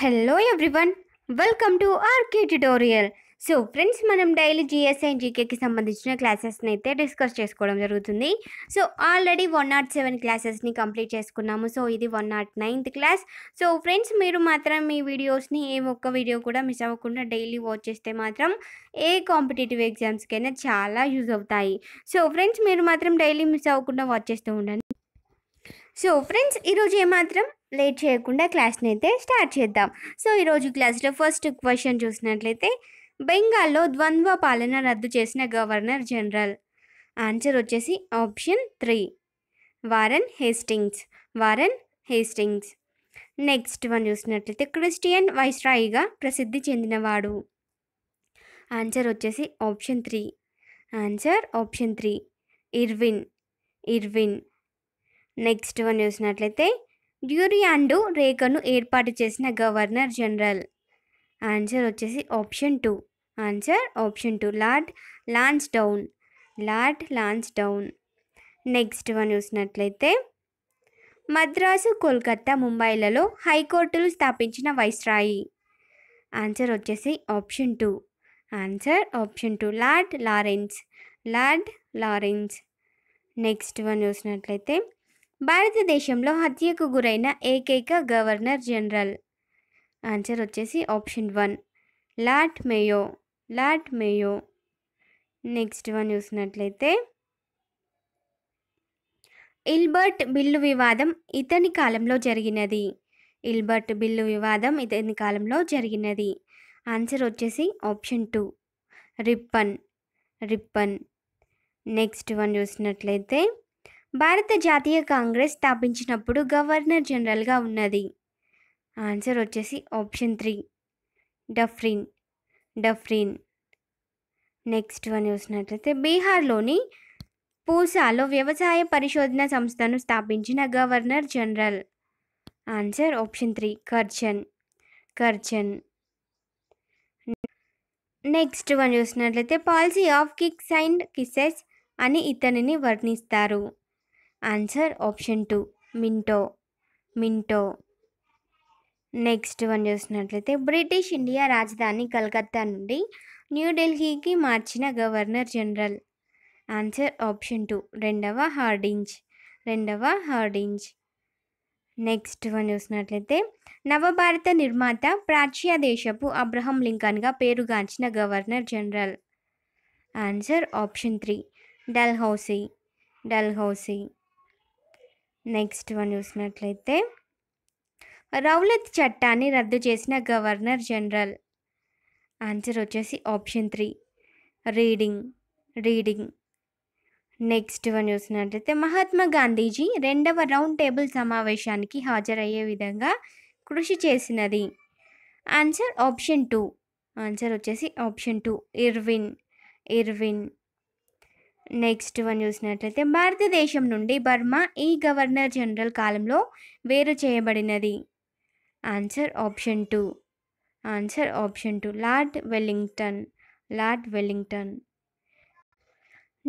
hello everyone welcome to RK tutorial so friends మనం daily GSI జీకేకి సంబంధించిన క్లాసెస్ని అయితే డిస్కస్ చేసుకోవడం జరుగుతుంది so already one naught seven క్లాసెస్ని కంప్లీట్ చేసుకున్నాము సో ఇది one naught ninth class so friends మీరు మాత్రం ఈ వీడియోస్ని ఏ ఒక్క వీడియో కూడా మిస్ అవ్వకుండా డైలీ వాచ్ చేస్తే మాత్రం ఏ కాంపిటేటివ్ ఎగ్జామ్స్కైనా చాలా యూజ్ అవుతాయి సో ఫ్రెండ్స్ మీరు మాత్రం డైలీ మిస్ అవ్వకుండా వాచ్ చేస్తూ ఉండండి సో ఫ్రెండ్స్ ఈరోజు ఏమాత్రం లేట్ చేయకుండా క్లాస్ని అయితే స్టార్ట్ చేద్దాం సో ఈరోజు క్లాస్లో ఫస్ట్ క్వశ్చన్ చూసినట్లయితే బెంగాల్లో ద్వంద్వ పాలన రద్దు చేసిన గవర్నర్ జనరల్ ఆన్సర్ వచ్చేసి option three Warren Hastings Warren Hastings next one చూసినట్లయితే క్రిస్టియన్ వైస్రాయిగా ప్రసిద్ధి చెందినవాడు ఆన్సర్ వచ్చేసి option three answer option three Irwin Irwin next one చూసినట్లయితే డ్యూరియాండు రేఖను ఏర్పాటు చేసిన గవర్నర్ జనరల్ ఆన్సర్ వచ్చేసి option two answer option two Lord Lansdowne Lord Lansdowne next one చూసినట్లయితే మద్రాసు కోల్కత్తా ముంబైలలో హైకోర్టులు స్థాపించిన వైస్రాయి ఆన్సర్ వచ్చేసి option two answer option two Lord Lawrence lord Lawrence next one చూసినట్లయితే భారతదేశంలో హత్యకు గురైన ఏకైక గవర్నర్ జనరల్ ఆన్సర్ వచ్చేసి option one lord Mayo lord Mayo next one చూసినట్లయితే ఇల్బర్ట్ బిల్లు వివాదం ఇతని కాలంలో జరిగినది ఇల్బర్ట్ బిల్లు వివాదం ఇతని కాలంలో జరిగినది ఆన్సర్ వచ్చేసి option two Ripon Ripon next one చూసినట్లయితే భారత జాతీయ కాంగ్రెస్ స్థాపించినప్పుడు గవర్నర్ జనరల్గా ఉన్నది ఆన్సర్ వచ్చేసి option three Dufferin Dufferin next one చూసినట్లయితే బీహార్లోని పూసాలో వ్యవసాయ పరిశోధన సంస్థను స్థాపించిన governor general answer option three Curzon Curzon next one చూసినట్లయితే policy of kicks and kisses అని ఇతనిని వర్ణిస్తారు answer option two Minto Minto next one చూసినట్లయితే బ్రిటిష్ ఇండియా రాజధాని కలకత్తా నుండి న్యూఢిల్లీకి మార్చిన governor general answer option two రెండవ హార్డింజ్ రెండవ హార్డింజ్ నెక్స్ట్ వన్ చూసినట్లయితే నవభారత నిర్మాత ప్రాచ్య దేశపు అబ్రహం లింకన్గా పేరుగాంచిన governor general answer option three Dalhousie Dalhousie next one చూసినట్లయితే రౌలత్ చట్టాన్ని రద్దు చేసిన గవర్నర్ జనరల్ ఆన్సర్ వచ్చేసి option three Reading Reading next one చూసినట్లయితే మహాత్మా గాంధీజీ రెండవ రౌండ్ టేబుల్ సమావేశానికి హాజరయ్యే విధంగా కృషి చేసినది ఆన్సర్ ఆప్షన్ టూ ఆన్సర్ వచ్చేసి option two Irwin Irwin next one చూసినట్లయితే భారతదేశం నుండి బర్మా ఈ గవర్నర్ జనరల్ కాలంలో వేరు చేయబడినది answer option two answer option two Lord Wellington Lord Wellington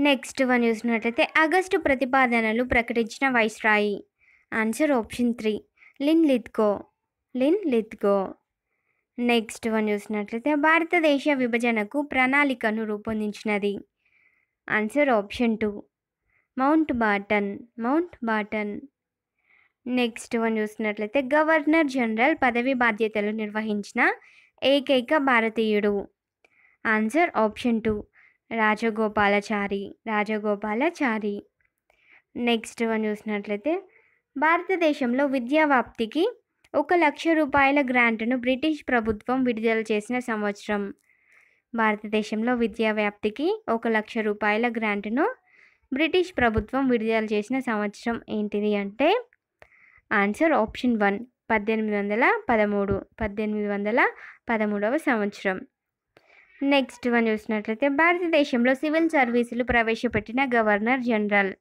next one చూసినట్లయితే ఆగస్టు ప్రతిపాదనలు ప్రకటించిన viceroy answer option three Linlithgow Linlithgow next one చూసినట్లయితే భారతదేశ విభజనకు ప్రణాళికను రూపొందించినది answer option two Mountbatten Mountbatten next one చూసినట్లయితే governor general పదవి బాధ్యతలు నిర్వహించిన ఏకైక భారతీయుడు answer option two Rajagopalachari Rajagopalachari next one చూసినట్లయితే భారతదేశంలో విద్యావాప్తికి ఒక లక్ష రూపాయల గ్రాంట్ను బ్రిటిష్ ప్రభుత్వం విడుదల చేసిన సంవత్సరం భారతదేశంలో విద్యా వ్యాప్తికి ఒక లక్ష రూపాయల గ్రాంట్ను బ్రిటిష్ ప్రభుత్వం విడుదల చేసిన సంవత్సరం ఏంటిది అంటే ఆన్సర్ ఆప్షన్ వన్ పద్దెనిమిది వందల పదమూడు పద్దెనిమిది వందల పదమూడవ సంవత్సరం నెక్స్ట్ వన్ చూసినట్లయితే భారతదేశంలో సివిల్ సర్వీసులు ప్రవేశపెట్టిన governor general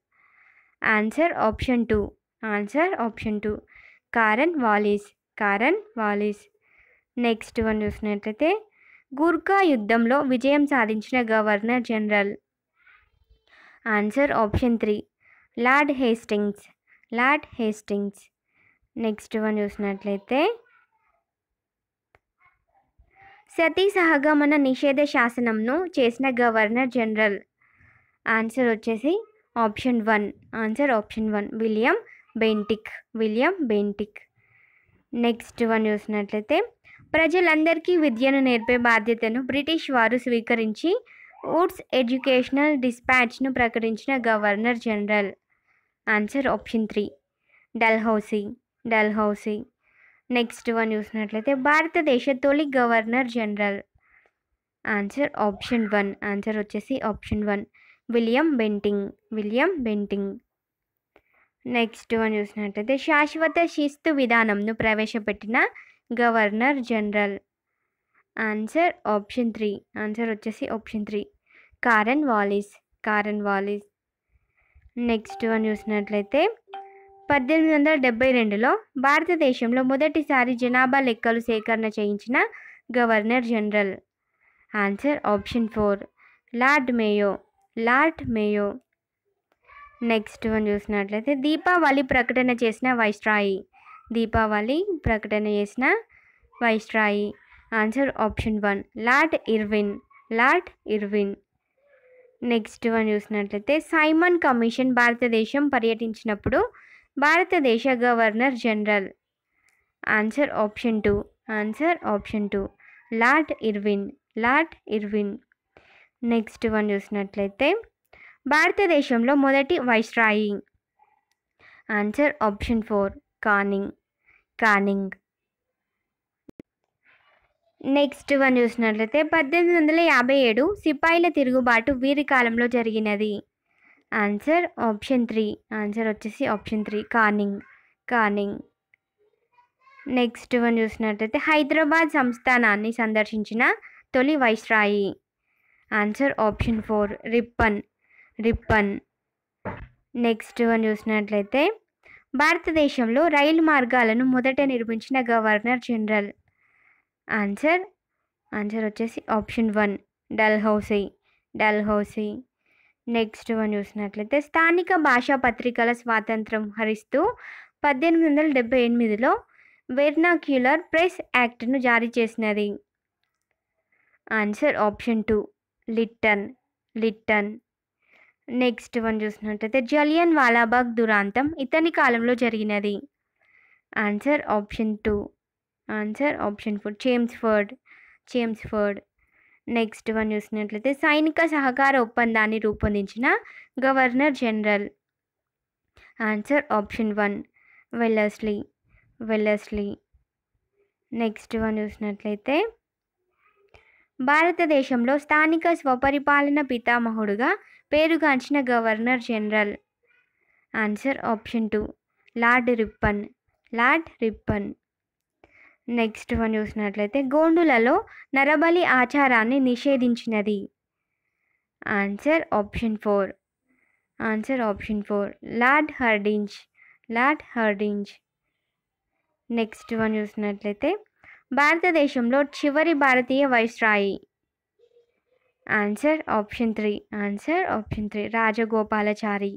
answer option two answer option two Cornwallis Cornwallis next one చూసినట్లయితే గుర్ఖా యుద్ధంలో విజయం సాధించిన governor general answer option three Lord Hastings Lord Hastings next one చూసినట్లయితే సతీ సహగమన నిషేధ శాసనంను చేసిన గవర్నర్ జనరల్ ఆన్సర్ వచ్చేసి option one answer option one William Bentinck William Bentinck next one చూసినట్లయితే ప్రజలందరికీ విద్యను నేర్పే బాధ్యతను బ్రిటిష్ వారు స్వీకరించి వుడ్స్ ఎడ్యుకేషనల్ డిస్పాచ్ను ప్రకటించిన governor general answer option three Dalhousie Dalhousie next one చూసినట్లయితే భారతదేశ తొలి governor general answer option one answer వచ్చేసి option one William Bentinck William Bentinck next one చూసినట్లయితే శాశ్వత శిస్తు విధానంను ప్రవేశపెట్టిన governor general answer option three answer వచ్చేసి option three Cornwallis Cornwallis next one చూసినట్లయితే పద్దెనిమిది వందల డెబ్బై రెండులో భారతదేశంలో మొదటిసారి జనాభా లెక్కలు సేకరణ చేయించిన governor general answer option four Lord Mayo Lord Mayo next one చూసినట్లయితే దీపావళి ప్రకటన చేసిన వైస్రాయి దీపావళి ప్రకటన చేసిన viceroy answer option one Lord Irwin Lord Irwin next one చూసినట్లయితే సైమన్ కమిషన్ భారతదేశం పర్యటించినప్పుడు భారతదేశ governor general answer option two answer option two Lord Irwin Lord Irwin next one చూసినట్లయితే భారతదేశంలో మొదటి viceroy answer option four Canning Canning next one చూసినట్లయితే పద్దెనిమిది వందల యాభై ఏడు సిపాయిల తిరుగుబాటు వీరి కాలంలో జరిగినది ఆన్సర్ ఆప్షన్ త్రీ ఆన్సర్ వచ్చేసి option three Canning Canning next one చూసినట్లయితే హైదరాబాద్ సంస్థానాన్ని సందర్శించిన తొలి viceroy answer option four Ripon Ripon next one చూసినట్లయితే భారతదేశంలో రైలు మార్గాలను మొదట నిర్మించిన గవర్నర్ జనరల్ ఆన్సర్ ఆన్సర్ వచ్చేసి option one Dalhousie Dalhousie next one చూసినట్లయితే స్థానిక భాషా పత్రికల స్వాతంత్రం హరిస్తూ పద్దెనిమిది వందల డెబ్బై ఎనిమిదిలో వెర్నాక్యులర్ ప్రెస్ యాక్ట్ను జారీ చేసినది answer option two Lytton Lytton next one చూసినట్టయితే జలియన్ వాలాబాగ్ దురాంతం ఇతని కాలంలో జరిగినది answer option two answer option four Chelmsford Chelmsford next one చూసినట్లయితే సైనిక సహకార ఒప్పందాన్ని రూపొందించిన governor general answer option one Wellesley Wellesley next one చూసినట్లయితే భారతదేశంలో స్థానిక స్వపరిపాలన పితామహుడుగా పేరుగాంచిన governor general answer option two lord Ripon lord Ripon next one చూసినట్లయితే గోండులలో నరబలి ఆచారాన్ని నిషేధించినది answer option four answer option four lord Hardinge lord Hardinge next one చూసినట్లయితే భారతదేశంలో చివరి భారతీయ viceroy answer option three answer option three Rajagopalachari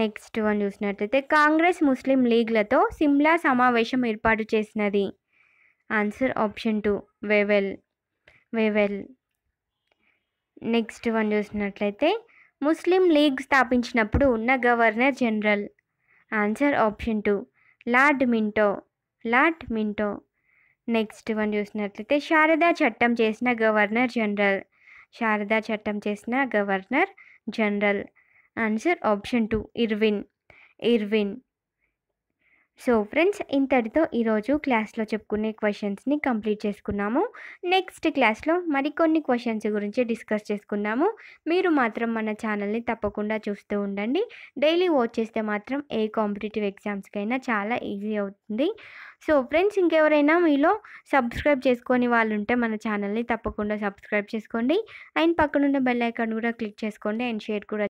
next one చూసినట్లయితే కాంగ్రెస్ ముస్లిం లీగ్లతో సిమ్లా సమావేశం ఏర్పాటు చేసినది answer option two Wavell Wavell next one చూసినట్లయితే ముస్లిం లీగ్ స్థాపించినప్పుడు ఉన్న governor general answer option two lord Minto lord Minto next one చూసినట్లయితే శారదా చట్టం చేసిన గవర్నర్ జనరల్ శారదా చట్టం చేసిన governor general answer option two Irwin Irwin so friends ఇంతటితో ఈరోజు క్లాస్లో చెప్పుకునే క్వశ్చన్స్ని కంప్లీట్ చేసుకున్నాము నెక్స్ట్ క్లాస్లో మరికొన్ని క్వశ్చన్స్ గురించి డిస్కస్ చేసుకున్నాము మీరు మాత్రం మన ఛానల్ని తప్పకుండా చూస్తూ ఉండండి డైలీ వాచ్ చేస్తే మాత్రం ఏ కాంపిటేటివ్ ఎగ్జామ్స్కైనా చాలా ఈజీ అవుతుంది సో ఫ్రెండ్స్ ఇంకెవరైనా మీలో సబ్స్క్రైబ్ చేసుకొని వాళ్ళు ఉంటే మన ఛానల్ని తప్పకుండా సబ్స్క్రైబ్ చేసుకోండి అండ్ పక్కనున్న బెల్ ఐకాన్ కూడా క్లిక్ చేసుకోండి అండ్ షేర్ కూడా